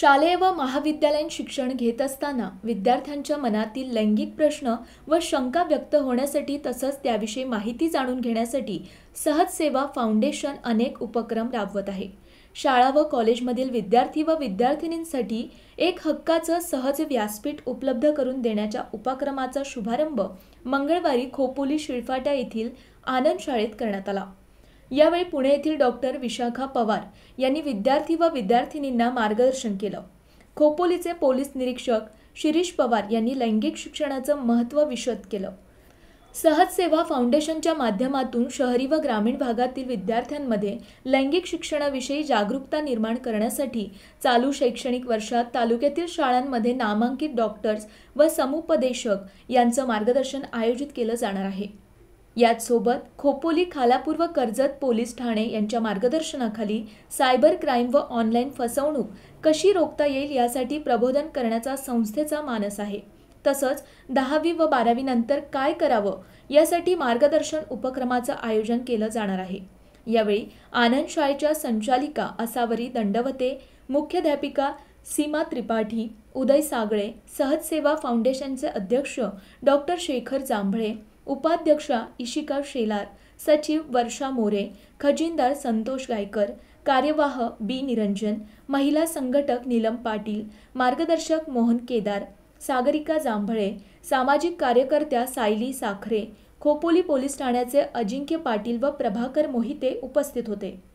शालेय व महाविद्यालयीन शिक्षण घेत असताना विद्यार्थ्यांच्या मनातील लैंगिक प्रश्न व शंका व्यक्त होण्यासाठी तसंच त्याविषयी माहिती जाणून घेण्यासाठी सहज सेवा फाउंडेशन अनेक उपक्रम राबवत आहे शाळा व कॉलेजमधील विद्यार्थी व विद्यार्थिनींसाठी एक हक्काचं सहज व्यासपीठ उपलब्ध करून देण्याच्या उपक्रमाचा शुभारंभ मंगळवारी खोपोली शिळफाट्या येथील आनंद शाळेत करण्यात आला यावेळी पुणे येथील डॉक्टर विशाखा पवार यांनी विद्यार्थी व विद्यार्थिनींना मार्गदर्शन केलं खोपोलीचे पोलीस निरीक्षक शिरीष पवार यांनी लैंगिक शिक्षणाचं महत्त्व विशद केलं सहज सेवा फाउंडेशनच्या माध्यमातून शहरी व ग्रामीण भागातील विद्यार्थ्यांमध्ये लैंगिक शिक्षणाविषयी जागरूकता निर्माण करण्यासाठी चालू शैक्षणिक वर्षात तालुक्यातील शाळांमध्ये नामांकित डॉक्टर्स व समुपदेशक यांचं मार्गदर्शन आयोजित केलं जाणार आहे याचसोबत खोपोली खालापूर्व कर्जत पोलीस ठाणे यांच्या मार्गदर्शनाखाली सायबर क्राईम व ऑनलाईन फसवणूक कशी रोखता येईल यासाठी प्रबोधन करण्याचा संस्थेचा मानस आहे तसंच दहावी व बारावी नंतर काय करावं यासाठी मार्गदर्शन उपक्रमाचं आयोजन केलं जाणार आहे यावेळी आनंद शाळेच्या संचालिका असावरी दंडवते मुख्याध्यापिका सीमा त्रिपाठी उदय सागळे सहजसेवा फाउंडेशनचे अध्यक्ष डॉक्टर शेखर जांभळे उपाध्यक्षा इशिका शेलार सचिव वर्षा मोरे खजिनदार संतोष गायकर कार्यवाह बी निरंजन महिला संघटक नीलम पाटील मार्गदर्शक मोहन केदार सागरिका जांभळे सामाजिक कार्यकर्त्या सायली साखरे खोपोली पोलीस ठाण्याचे अजिंक्य पाटील व प्रभाकर मोहिते उपस्थित होते